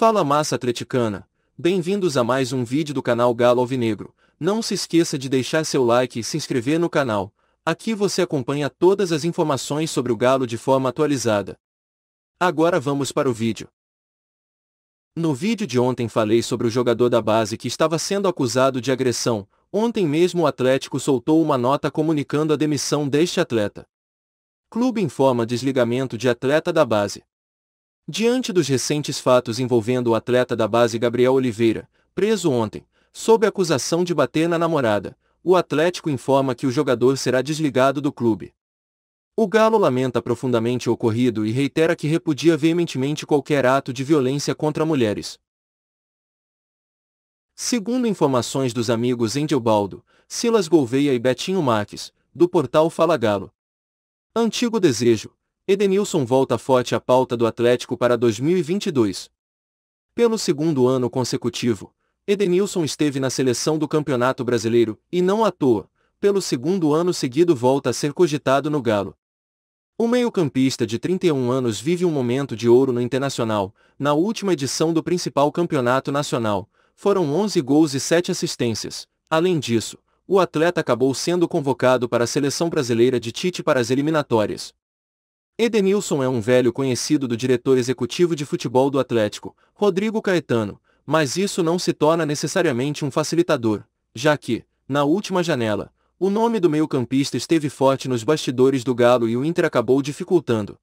Fala massa atleticana! Bem-vindos a mais um vídeo do canal Galo Alvinegro. Não se esqueça de deixar seu like e se inscrever no canal. Aqui você acompanha todas as informações sobre o Galo de forma atualizada. Agora vamos para o vídeo. No vídeo de ontem falei sobre o jogador da base que estava sendo acusado de agressão. Ontem mesmo o Atlético soltou uma nota comunicando a demissão deste atleta. Clube informa desligamento de atleta da base. Diante dos recentes fatos envolvendo o atleta da base Gabriel Oliveira, preso ontem, sob acusação de bater na namorada, o Atlético informa que o jogador será desligado do clube. O Galo lamenta profundamente o ocorrido e reitera que repudia veementemente qualquer ato de violência contra mulheres. Segundo informações dos amigos Engelbaldo, Silas Gouveia e Betinho Marques, do portal Fala Galo. Antigo Desejo, Edenilson volta forte à pauta do Atlético para 2022. Pelo segundo ano consecutivo, Edenilson esteve na seleção do Campeonato Brasileiro, e não à toa, pelo segundo ano seguido volta a ser cogitado no Galo. O meio-campista de 31 anos vive um momento de ouro no Internacional, na última edição do principal campeonato nacional, foram 11 gols e 7 assistências. Além disso, o atleta acabou sendo convocado para a seleção brasileira de Tite para as eliminatórias. Edenilson é um velho conhecido do diretor executivo de futebol do Atlético, Rodrigo Caetano, mas isso não se torna necessariamente um facilitador, já que, na última janela, o nome do meio-campista esteve forte nos bastidores do Galo e o Inter acabou dificultando.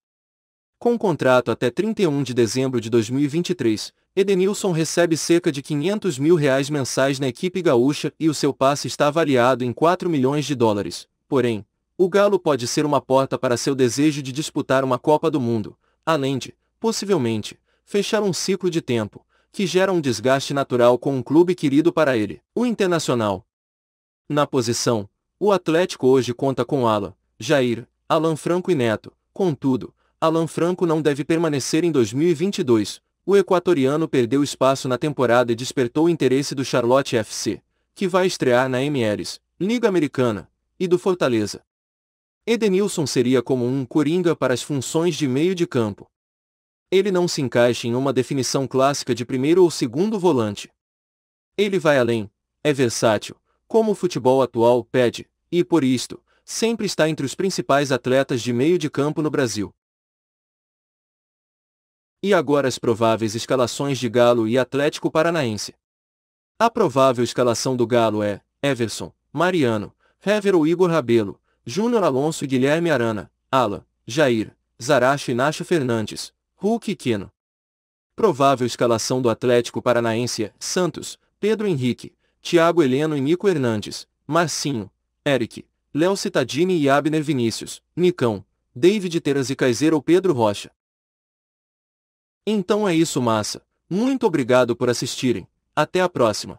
Com um contrato até 31 de dezembro de 2023, Edenilson recebe cerca de 500 mil reais mensais na equipe gaúcha e o seu passe está avaliado em 4 milhões de dólares. Porém, o Galo pode ser uma porta para seu desejo de disputar uma Copa do Mundo, além de, possivelmente, fechar um ciclo de tempo, que gera um desgaste natural com um clube querido para ele, o Internacional. Na posição, o Atlético hoje conta com Alan, Jair, Alan Franco e Neto, contudo, Alan Franco não deve permanecer em 2022. O equatoriano perdeu espaço na temporada e despertou o interesse do Charlotte FC, que vai estrear na MLS, Liga Americana, e do Fortaleza, Edenilson seria como um coringa para as funções de meio de campo. Ele não se encaixa em uma definição clássica de primeiro ou segundo volante. Ele vai além, é versátil, como o futebol atual pede, e por isto, sempre está entre os principais atletas de meio de campo no Brasil. E agora as prováveis escalações de Galo e Atlético Paranaense. A provável escalação do Galo é Everson, Mariano, Hever ou Igor Rabelo, Júnior Alonso e Guilherme Arana, Ala, Jair, Zaracho e Nacho Fernandes, Hulk e Keno. Provável escalação do Atlético Paranaense, é Santos, Pedro Henrique, Thiago Heleno e Nico Hernandes, Marcinho, Eric, Léo Citadini e Abner Vinícius, Nicão, David Teras e Kaiser ou Pedro Rocha. Então é isso massa, muito obrigado por assistirem, até a próxima.